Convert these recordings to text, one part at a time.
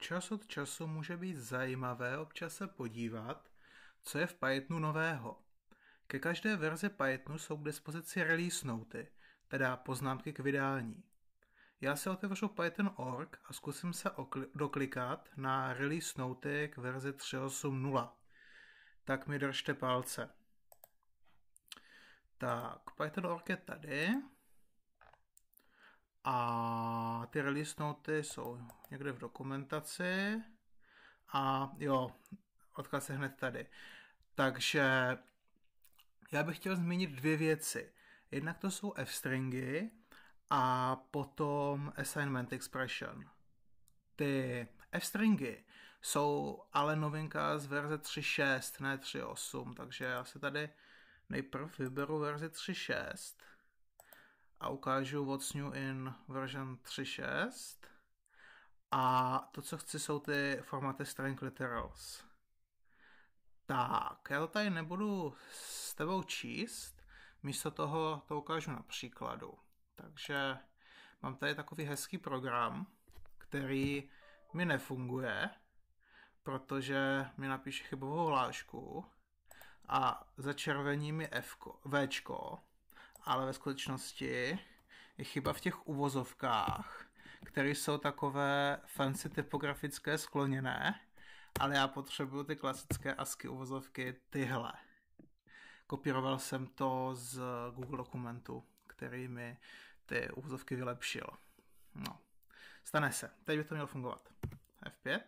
Čas od času může být zajímavé občas se podívat, co je v Pythonu nového. Ke každé verzi Pythonu jsou k dispozici release noty, teda poznámky k vydání. Já si otevřu Python.org a zkusím se doklikat na release noty k verzi 3.8.0. Tak mi držte palce. Tak, Python.org je tady. A ty release noty jsou někde v dokumentaci. A jo, odkaz je hned tady. Takže já bych chtěl zmínit dvě věci. Jednak to jsou f-stringy a potom assignment expression. Ty f-stringy jsou ale novinka z verze 3.6, ne 3.8, takže já se tady nejprv vyberu verzi 3.6 a ukážu What's New in version 3.6 a to, co chci, jsou ty formaty string literals. Tak, já to tady nebudu s tebou číst, místo toho to ukážu na příkladu. Takže mám tady takový hezký program, který mi nefunguje, protože mi napíše chybovou hlášku a začervení mi F, Včko, ale ve skutečnosti je chyba v těch uvozovkách, které jsou takové fancy typografické skloněné, ale já potřebuju ty klasické ASCII uvozovky tyhle. Kopíroval jsem to z Google dokumentu, který mi ty uvozovky vylepšil. No, stane se. Teď by to mělo fungovat. F5.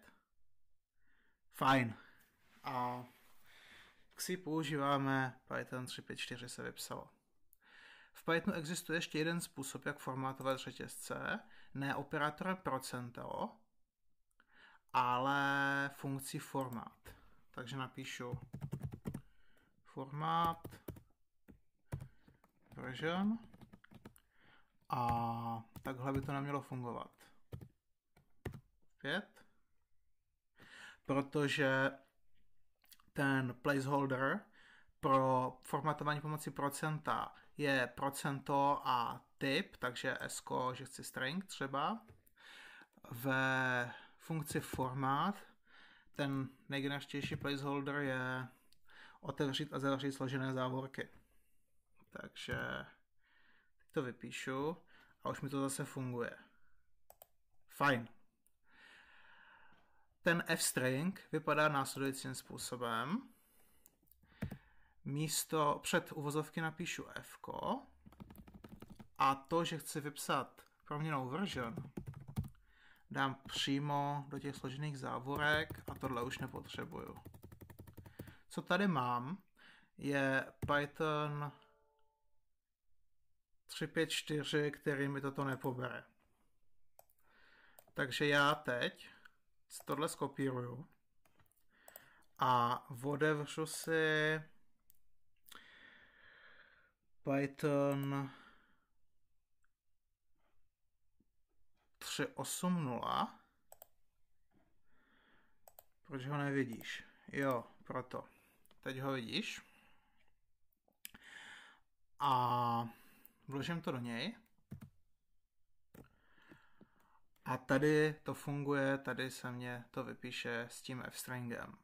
Fajn. A k si používáme Python 3.5.4 se vypsalo. V Pythonu existuje ještě jeden způsob, jak formátovat řetězce, ne operátor procento, ale funkci format. Takže napíšu format, version a takhle by to nemělo fungovat. Pět. Protože ten placeholder pro formatování pomocí procenta je procento a typ, takže sko, že chci string třeba. v funkci format. ten nejgeneračtější placeholder je otevřít a zavřít složené závorky. Takže teď to vypíšu a už mi to zase funguje. Fajn. Ten f string vypadá následujícím způsobem místo před uvozovky napíšu f a to, že chci vypsat proměnou version, dám přímo do těch složených závorek a tohle už nepotřebuju. Co tady mám, je Python 354, který mi toto nepobere. Takže já teď tohle skopíruju a odevřu si Python 3.8.0. Proč ho nevidíš? Jo, proto. Teď ho vidíš. A vložím to do něj. A tady to funguje, tady se mě to vypíše s tím f-stringem.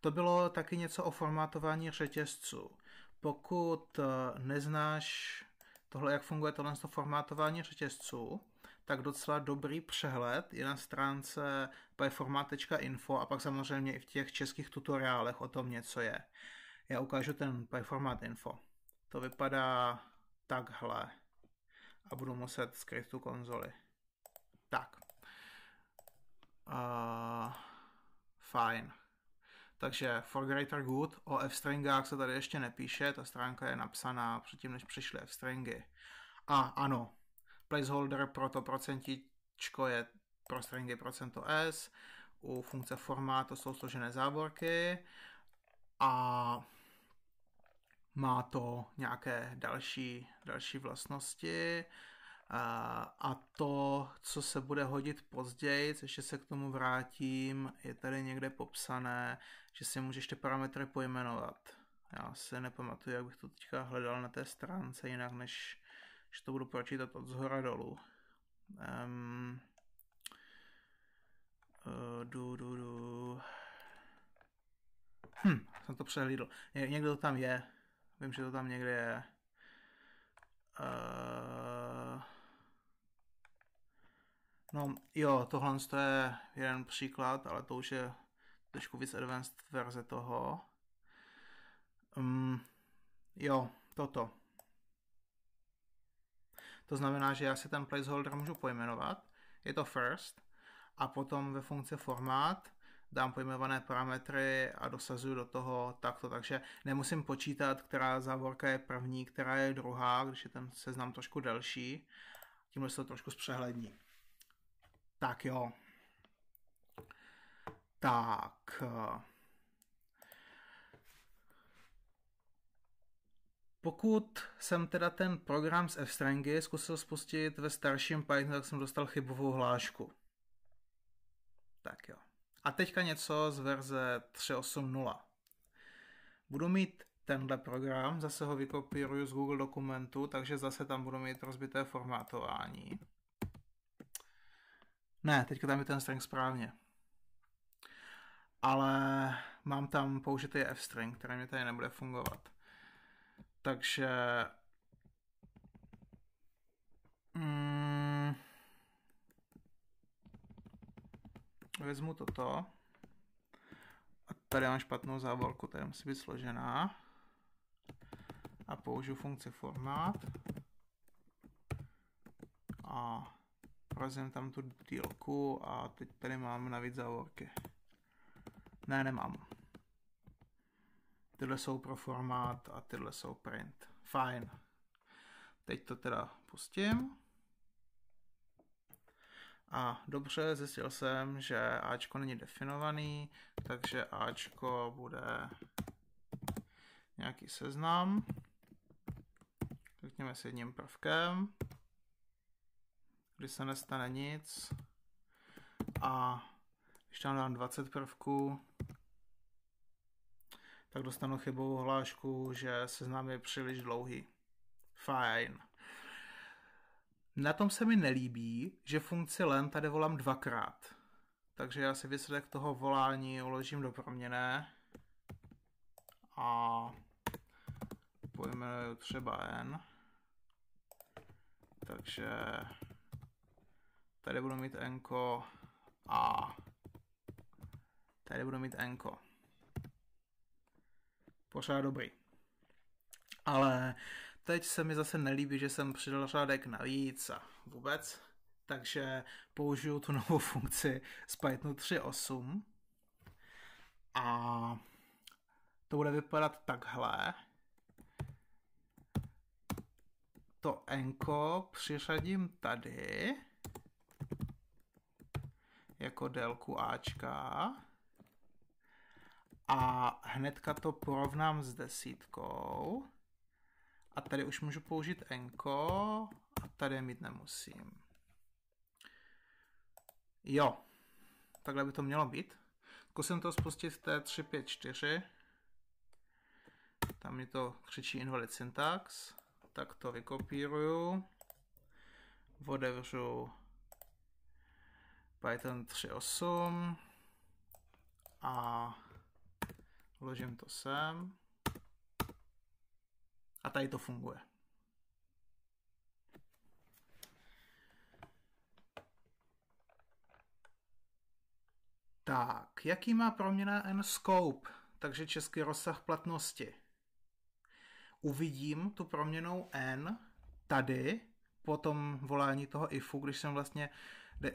To bylo taky něco o formátování řetězců pokud eh, neznáš tohle, jak funguje tohle formátování řetězců, tak docela dobrý přehled je na stránce pyformat.info a pak samozřejmě i v těch českých tutoriálech o tom něco je. Já ukážu ten pyformat.info. To vypadá takhle a budu muset skryt tu konzoli. Tak. Uh, eh, fine. Takže for greater good o f-stringách se tady ještě nepíše, ta stránka je napsaná předtím, než přišly f-stringy. A ano, placeholder pro to procentičko je pro stringy procento s, u funkce forma to jsou složené závorky a má to nějaké další, další vlastnosti a to, co se bude hodit později, ještě se k tomu vrátím, je tady někde popsané, že si můžeš ty parametry pojmenovat. Já se nepamatuju, jak bych to teďka hledal na té stránce jinak, než že to budu pročítat od zhora dolů. Um, uh, du, du, du. Hm, jsem to přehlídl. Ně, někde to tam je. Vím, že to tam někde je. Uh, no jo, tohle je jeden příklad, ale to už je trošku víc advanced verze toho. Um, jo, toto. To znamená, že já si ten placeholder můžu pojmenovat. Je to first. A potom ve funkci format dám pojmenované parametry a dosazuju do toho takto. Takže nemusím počítat, která závorka je první, která je druhá, když je ten seznam trošku delší. Tímhle se to trošku zpřehlední. Tak jo. Tak. Eh, pokud jsem teda ten program z FStrangy zkusil spustit ve starším Pythonu, tak jsem dostal chybovou hlášku. Tak jo. A teďka něco z verze 3.8.0. Budu mít tenhle program, zase ho vykopíruju z Google dokumentu, takže zase tam budu mít rozbité formátování. Ne, teďka tam je ten string správně ale mám tam použitý f-string, který mi tady nebude fungovat. Takže... Mm, vezmu toto. A tady mám špatnou závorku, tady musí být složená. A použiju funkci format. A rozjem tam tu dílku a teď tady mám navíc závorky. Ne, nemám. Tyhle jsou pro formát a tyhle jsou print. Fajn. Teď to teda pustím. A dobře, zjistil jsem, že Ačko není definovaný, takže Ačko bude nějaký seznam, řekněme s jedním prvkem, kdy se nestane nic a když tam dám 20 prvků, tak dostanu chybovou hlášku, že seznam je příliš dlouhý. Fajn. Na tom se mi nelíbí, že funkci len tady volám dvakrát. Takže já si výsledek toho volání uložím do proměné a pojmenuju třeba n. Takže tady budu mít enko a tady budu mít enko pořád dobrý. Ale teď se mi zase nelíbí, že jsem přidal řádek navíc a vůbec, takže použiju tu novou funkci Spytenu 3.8 a to bude vypadat takhle. To enko přiřadím tady jako délku Ačka a hnedka to porovnám s desítkou. A tady už můžu použít enko a tady mít nemusím. Jo, takhle by to mělo být. Zkusím to spustit v té 3.5.4. Tam mi to křičí invalid syntax. Tak to vykopíruju. Otevřu Python 3.8 a Vložím to sem. A tady to funguje. Tak, jaký má proměna n scope, takže český rozsah platnosti? Uvidím tu proměnou n tady po tom volání toho ifu, když jsem vlastně de, eh,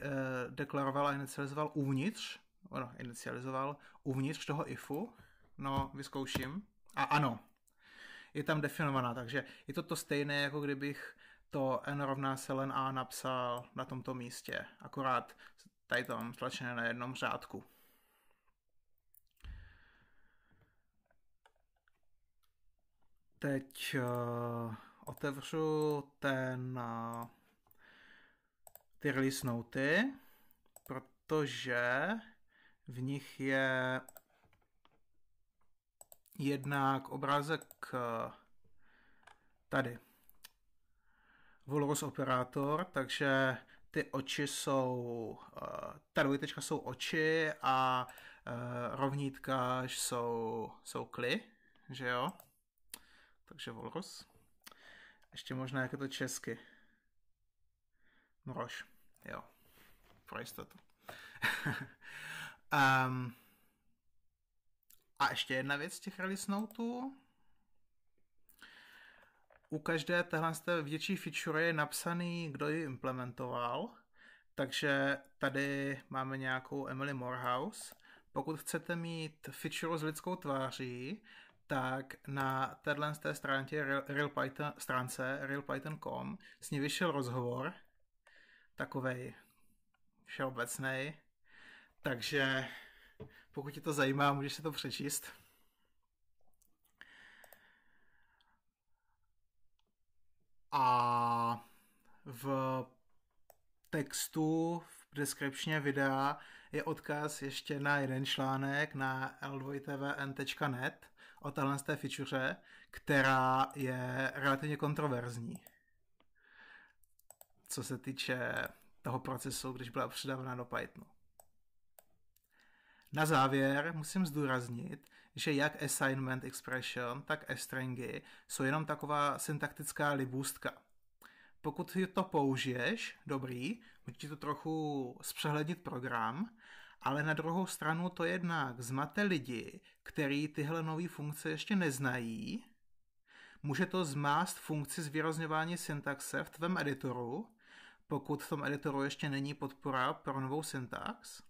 deklaroval a inicializoval uvnitř, ono, inicializoval uvnitř toho ifu, No, vyzkouším. A ano, je tam definovaná, takže je to to stejné, jako kdybych to n rovná se len a napsal na tomto místě, akorát tady to mám stlačené na jednom řádku. Teď uh, otevřu ten uh, ty release noty, protože v nich je jednak obrázek tady. Volos operátor, takže ty oči jsou, eh, ta dvojtečka jsou oči a eh, rovnítka jsou, jsou kly, že jo? Takže Volros. Ještě možná, jak je to česky. Mrož, jo, pro jistotu. um, A ještě jedna věc z těch release noteů. U každé téhle větší feature je napsaný, kdo ji implementoval, takže tady máme nějakou Emily Morehouse. Pokud chcete mít feature s lidskou tváří, tak na téhle té stránce, Real, Real Python, stránce realpython.com s ní vyšel rozhovor, takovej všeobecný. Takže pokud tě to zajímá, můžeš si to přečíst. A v textu v descriptioně videa je odkaz ještě na jeden článek na l2tvn.net o téhle té fičuře, která je relativně kontroverzní. Co se týče toho procesu, když byla předávána do Pythonu. Na závěr musím zdůraznit, že jak assignment expression, tak stringy jsou jenom taková syntaktická libůstka. Pokud to použiješ, dobrý, může ti to trochu zpřehlednit program, ale na druhou stranu to jednak zmate lidi, který tyhle nové funkce ještě neznají, může to zmást funkci zvýrazňování syntaxe v tvém editoru, pokud v tom editoru ještě není podpora pro novou syntax,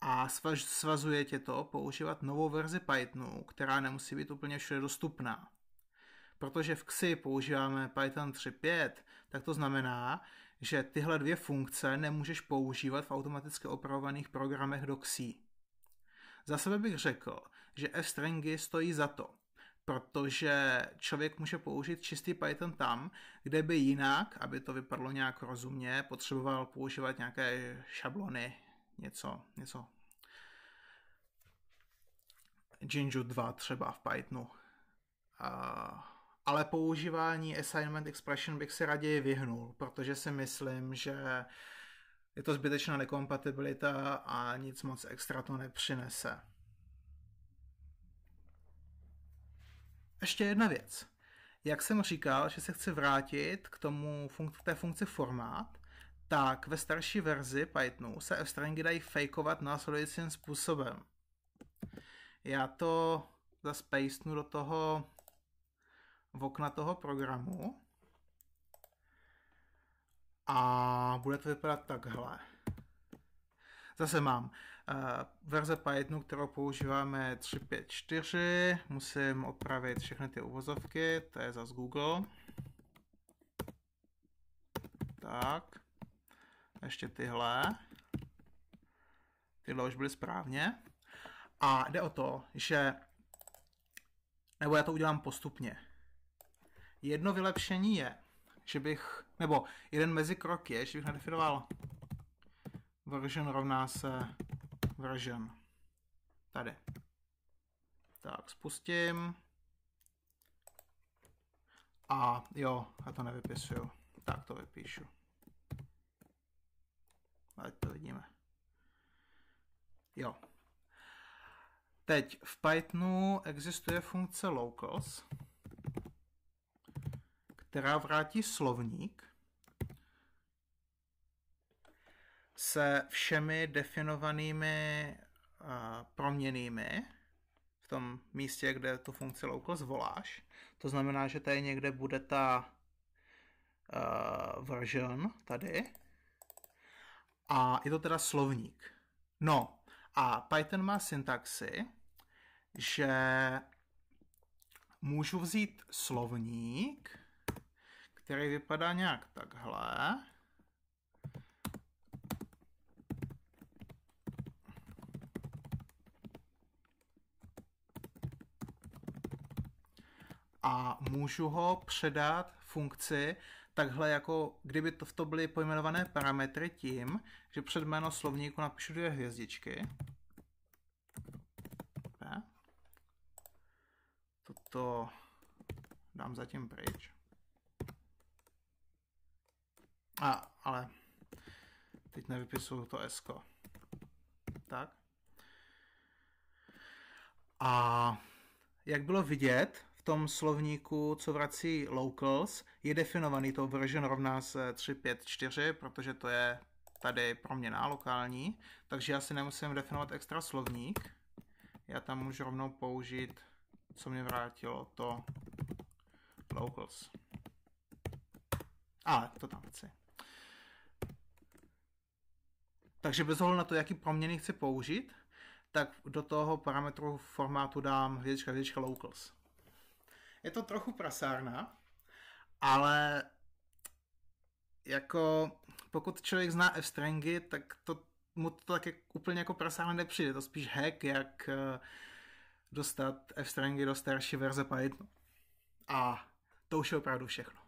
a svaž, svazuje tě to používat novou verzi Pythonu, která nemusí být úplně všude dostupná. Protože v XI používáme Python 3.5, tak to znamená, že tyhle dvě funkce nemůžeš používat v automaticky opravovaných programech do XI. Za sebe bych řekl, že f-stringy stojí za to, protože člověk může použít čistý Python tam, kde by jinak, aby to vypadlo nějak rozumně, potřeboval používat nějaké šablony něco, něco Jinju 2 třeba v Pythonu. Uh, ale používání assignment expression bych si raději vyhnul, protože si myslím, že je to zbytečná nekompatibilita a nic moc extra to nepřinese. Ještě jedna věc. Jak jsem říkal, že se chci vrátit k tomu funk- té funkci formát, tak ve starší verzi Pythonu se f-stringy dají fakeovat následujícím způsobem. Já to zaspacenu do toho v okna toho programu a bude to vypadat takhle. Zase mám uh, verze Pythonu, kterou používáme 3.5.4, musím opravit všechny ty uvozovky, to je zas Google. Tak ještě tyhle. Tyhle už byly správně. A jde o to, že, nebo já to udělám postupně. Jedno vylepšení je, že bych, nebo jeden mezikrok je, že bych nadefinoval version rovná se version. Tady. Tak, spustím. A jo, já to nevypisuju. Tak to vypíšu ať to vidíme. Jo. Teď v Pythonu existuje funkce locals, která vrátí slovník se všemi definovanými uh, proměnými v tom místě, kde tu funkci locals voláš. To znamená, že tady někde bude ta uh, version tady a je to teda slovník. No, a Python má syntaxi, že můžu vzít slovník, který vypadá nějak takhle. A můžu ho předat funkci takhle jako kdyby to v to byly pojmenované parametry tím, že před jméno slovníku napíšu dvě hvězdičky. Toto dám zatím pryč. A, ale teď nevypisuju to S. -ko. Tak. A jak bylo vidět, v tom slovníku, co vrací locals, je definovaný to version rovná se 354, protože to je tady proměna lokální, takže já si nemusím definovat extra slovník. Já tam můžu rovnou použít, co mě vrátilo, to locals. Ale to tam chci. Takže bez ohledu na to, jaký proměny chci použít, tak do toho parametru formátu dám vědečka, vědečka locals. Je to trochu prasárna, ale jako pokud člověk zná f tak to mu to tak jak, úplně jako prasárna nepřijde. To spíš hack, jak eh, dostat f do starší verze Pythonu. A to už je opravdu všechno.